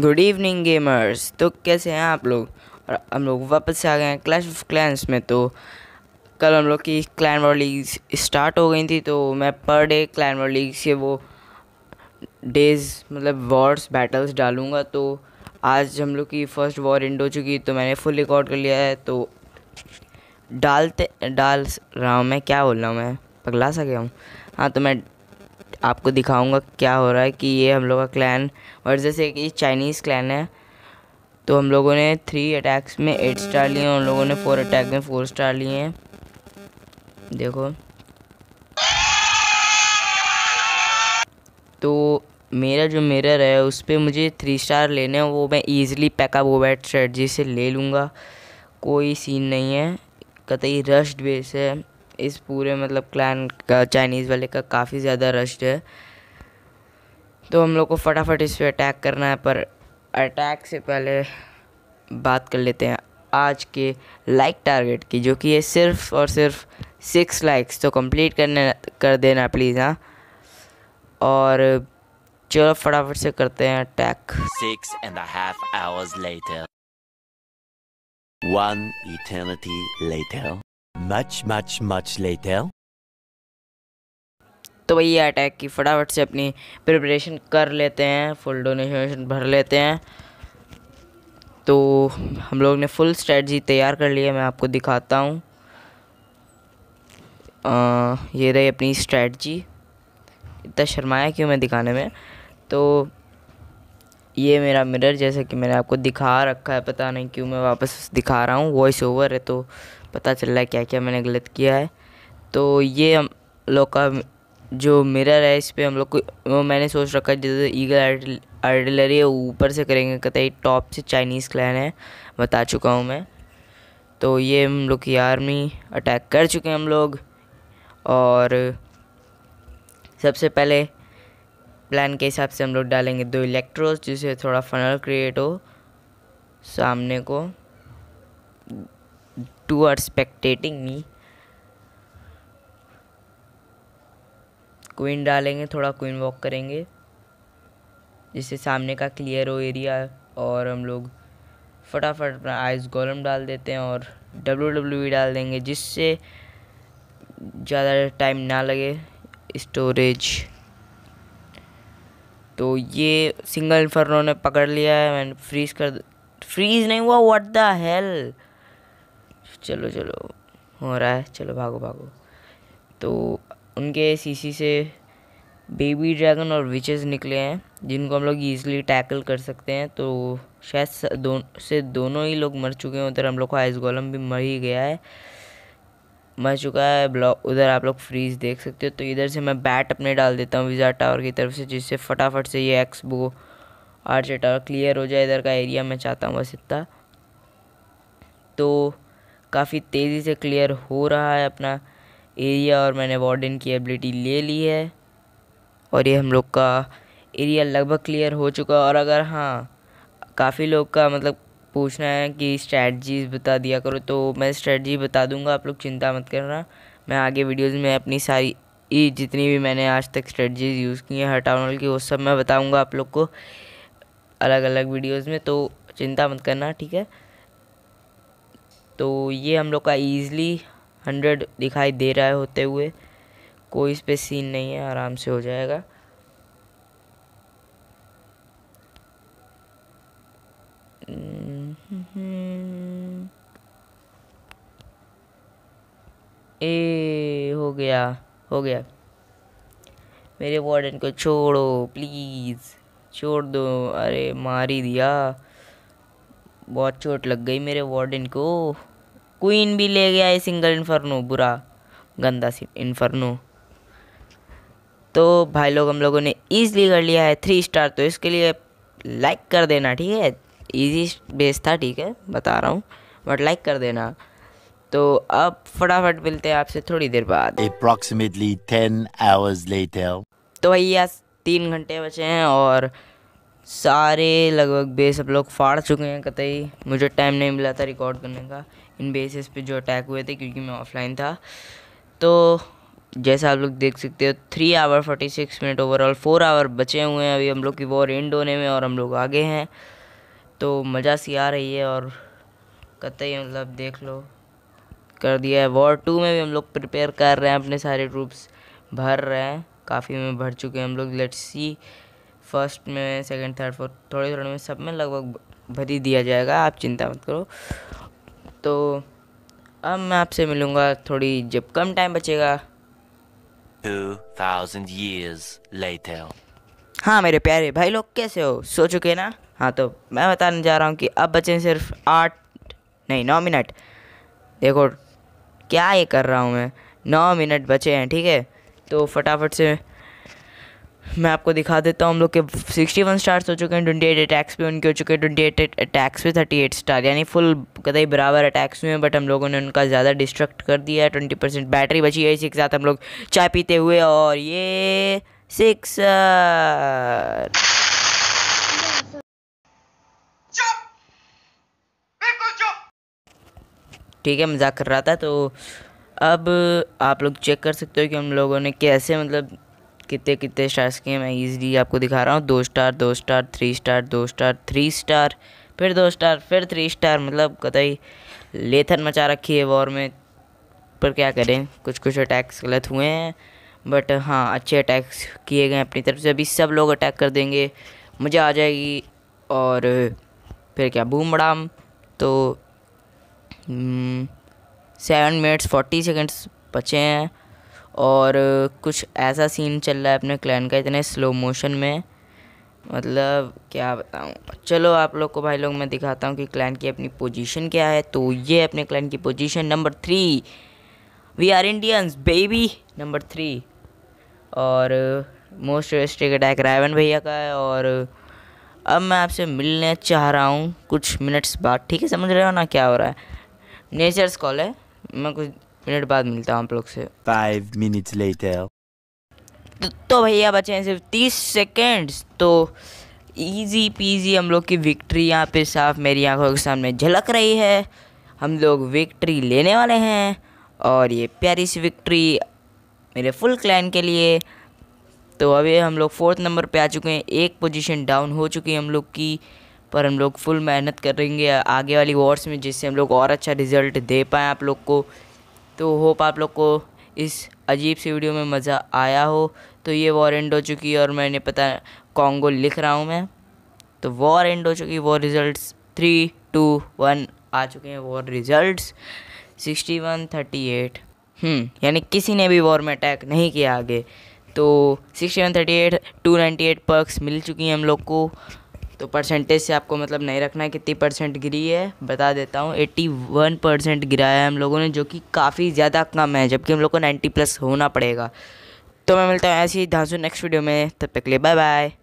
Good evening gamers तो कैसे हैं आप लोग और हम लोग वापस से आ गए हैं क्लैश ऑफ क्लैंस में तो कल हम लोग की क्लैन वॉर लीग स्टार्ट हो गई थी तो मैं per day clan war league से वो डेज मतलब वॉर्स बैटल्स डालूँगा तो आज हम लोग की फ़र्स्ट वॉर एंड हो चुकी तो मैंने फुल रिकॉर्ड कर लिया है तो डालते डाल रहा हूँ मैं क्या बोल रहा हूँ मैं पगला सा गया हूँ हाँ तो मैं आपको दिखाऊंगा क्या हो रहा है कि ये हम लोग का क्लैन और जैसे कि चाइनीज़ क्लैन है तो हम लोगों ने थ्री अटैक्स में एट स्टार लिए हैं उन लोगों ने फोर अटैक में फोर स्टार लिए हैं देखो तो मेरा जो मिरर है उस पर मुझे थ्री स्टार लेने हैं वो मैं ईज़िली पैकअप वो बैट स्ट्रेटजी से ले लूँगा कोई सीन नहीं है कतई रश्ड बेस है इस पूरे मतलब क्लैन का चाइनीज़ वाले का काफ़ी ज़्यादा रश है तो हम लोग को फटाफट इस पर अटैक करना है पर अटैक से पहले बात कर लेते हैं आज के लाइक टारगेट की जो कि है सिर्फ और सिर्फ सिक्स लाइक्स तो कंप्लीट करने कर देना प्लीज़ हाँ और चलो फटाफट से करते हैं attack six and half hours later one eternity later much, much, much later. तो वही अटैक की फटाफट से अपनी प्रिपरेशन कर लेते हैं फुल डोनेशन भर लेते हैं तो हम लोग ने फुल स्ट्रेटजी तैयार कर ली है मैं आपको दिखाता हूँ ये रही अपनी स्ट्रेटजी इतना शर्माया क्यों मैं दिखाने में तो ये मेरा मिरर जैसे कि मैंने आपको दिखा रखा है पता नहीं क्यों मैं वापस दिखा रहा हूँ वॉइस ओवर है तो पता चल रहा है क्या क्या मैंने गलत किया है तो ये हम लोग का जो मिरर है इस पर हम लोग को मैंने सोच रखा है जैसे ईगल आर्टिलरी है ऊपर से करेंगे कतई टॉप से चाइनीज़ क्लैन है बता चुका हूँ मैं तो ये हम लोग की आर्मी अटैक कर चुके हैं हम लोग और सबसे पहले प्लान के हिसाब से हम लोग डालेंगे दो इलेक्ट्रोस जिससे थोड़ा फनल क्रिएट हो सामने को two are spectating me queen डालेंगे थोड़ा क्वीन वॉक करेंगे जिससे सामने का क्लियर हो एरिया और हम लोग फटाफट अपना आइस गोलम डाल देते हैं और डब्लू डब्ल्यू e डाल देंगे जिससे ज़्यादा टाइम ना लगे स्टोरेज तो ये सिंगल इन्फर्नो ने पकड़ लिया है मैंने फ्रीज कर फ्रीज नहीं हुआ व्हाट द हेल चलो चलो हो रहा है चलो भागो भागो तो उनके सीसी से बेबी ड्रैगन और विचेस निकले हैं जिनको हम लोग ईजिली टैकल कर सकते हैं तो शायद दो, से दोनों ही लोग मर चुके हैं उधर हम लोग को आइस गोलम भी मर ही गया है मर चुका है ब्लॉक उधर आप लोग फ्रीज देख सकते हो तो इधर से मैं बैट अपने डाल देता हूँ विज़ार टावर की तरफ से जिससे फटाफट से ये एक्सबो आर्चर टावर क्लियर हो जाए इधर का एरिया मैं चाहता हूँ बस इतना तो काफ़ी तेज़ी से क्लियर हो रहा है अपना एरिया और मैंने वार्डन की एबिलिटी ले ली है और ये हम लोग का एरिया लगभग क्लियर हो चुका है और अगर हाँ काफ़ी लोग का मतलब पूछना है कि स्ट्रैटजीज बता दिया करो तो मैं स्ट्रैटजी बता दूंगा आप लोग चिंता मत करना मैं आगे वीडियोस में अपनी सारी ये जितनी भी मैंने आज तक स्ट्रेटजीज यूज़ की हैं हर टाउनल की वो सब मैं बताऊंगा आप लोग को अलग अलग वीडियोस में तो चिंता मत करना ठीक है तो ये हम लोग का ईज़िली हंड्रेड दिखाई दे रहा है होते हुए कोई इस पर सीन नहीं है आराम से हो जाएगा ए हो गया हो गया मेरे वार्डन को छोड़ो प्लीज़ छोड़ दो अरे मार ही दिया बहुत चोट लग गई मेरे वार्डन को क्वीन भी ले गया है सिंगल इन्फर्नो बुरा गंदा सी इन्फर्नो तो भाई लोग हम लोगों ने इजली कर लिया है थ्री स्टार तो इसके लिए लाइक कर देना ठीक है ईजी बेस था ठीक है बता रहा हूँ बट लाइक कर देना तो अब फटाफट मिलते हैं आपसे थोड़ी देर बाद अप्रॉक्सीमेटली टेन आवर्स लेटर तो भैया तीन घंटे बचे हैं और सारे लगभग बेस अब लोग फाड़ चुके हैं कतई मुझे टाइम नहीं मिला था रिकॉर्ड करने का इन बेसिस पे जो अटैक हुए थे क्योंकि मैं ऑफलाइन था तो जैसा आप लोग देख सकते हो three hour forty six minute overall four hour बचे हुए हैं अभी हम लोग की वॉर एंड होने में और हम लोग आगे हैं तो मज़ा सी आ रही है और कतई मतलब देख लो कर दिया है वॉर टू में भी हम लोग प्रिपेयर कर रहे हैं अपने सारे ट्रूप्स भर रहे हैं काफ़ी में भर चुके हैं हम लोग लेट्स सी फर्स्ट में सेकंड थर्ड फोर्थ थोड़े थोड़े में सब में लगभग भर ही दिया जाएगा आप चिंता मत करो तो अब मैं आपसे मिलूँगा थोड़ी जब कम टाइम बचेगा years later हाँ मेरे प्यारे भाई लोग कैसे हो सो चुके ना हाँ तो मैं बताने जा रहा हूँ कि अब बचे सिर्फ आठ नहीं नौ मिनट देखो क्या ये कर रहा हूँ मैं नौ मिनट बचे हैं ठीक है तो फटाफट से मैं आपको दिखा देता हूँ हम लोग के 61 स्टार्स हो चुके हैं ट्वेंटी एट अटैक्स पे उनके हो चुके हैं ट्वेंटी एट अटैक्स पे एट स्टार यानी फुल कदई बराबर अटैक्स हुए हैं बट हम लोगों ने उनका ज़्यादा डिस्ट्रक्ट कर दिया है ट्वेंटी परसेंट बैटरी बची है इसी के साथ हम लोग चाय पीते हुए और ये सिक्स ठीक है मजाक कर रहा था तो अब आप लोग चेक कर सकते हो कि हम लोगों ने कैसे मतलब कितने कितने स्टार्स किए मैं ईजिली आपको दिखा रहा हूँ दो स्टार दो स्टार थ्री स्टार दो स्टार थ्री स्टार फिर दो स्टार फिर थ्री स्टार मतलब कतई लेथन मचा रखी है वॉर में पर क्या करें कुछ कुछ अटैक्स गलत हुए हैं बट हाँ अच्छे अटैक्स किए गए अपनी तरफ से अभी सब लोग अटैक कर देंगे मज़ा आ जाएगी और फिर क्या बूम बड़ाम तो सेवन मिनट्स फोर्टी सेकेंड्स बचे हैं और कुछ ऐसा सीन चल रहा है अपने क्लैन का इतने स्लो मोशन में मतलब क्या बताऊँ चलो आप लोग को भाई लोग मैं दिखाता हूँ कि क्लैन की अपनी पोजीशन क्या है तो ये अपने क्लैन की position number three we are Indians baby number three और मोस्ट रेस्टिक अटैक रायवन भैया का है और अब मैं आपसे मिलने चाह रहा हूँ कुछ मिनट्स बाद ठीक है समझ रहे हो ना क्या हो रहा है नेचर्स कॉल है मैं कुछ मिनट बाद मिलता हूँ आप लोग से फाइव मिनट्स लेटर तो, तो भैया बचे हैं सिर्फ तीस सेकेंड्स तो इजी पीजी हम लोग की विक्ट्री यहाँ पे साफ मेरी आंखों के सामने झलक रही है हम लोग विक्ट्री लेने वाले हैं और ये प्यारी सी विक्ट्री मेरे फुल क्लाइन के लिए तो अभी हम लोग फोर्थ नंबर पे आ चुके हैं एक पोजीशन डाउन हो चुकी है हम लोग की पर हम लोग फुल मेहनत करेंगे आगे वाली वॉर्स में जिससे हम लोग और अच्छा रिजल्ट दे पाएँ आप लोग को तो होप आप लोग को इस अजीब सी वीडियो में मज़ा आया हो तो ये वॉर एंड हो चुकी है और मैंने पता कॉन्गो लिख रहा हूँ मैं तो वॉर एंड हो चुकी war results three two one आ चुके हैं war results sixty one thirty eight यानी किसी ने भी वॉर में अटैक नहीं किया आगे तो sixty one thirty eight two ninety eight perks मिल चुकी हैं हम लोग को तो परसेंटेज से आपको मतलब नहीं रखना है कितनी परसेंट गिरी है बता देता हूँ एट्टी वन परसेंट गिराया है हम लोगों ने जो कि काफ़ी ज़्यादा कम है जबकि हम लोग को नाइन्टी प्लस होना पड़ेगा तो मैं मिलता हूँ ऐसे ही धांसू नेक्स्ट वीडियो में तब तक के लिए बाय बाय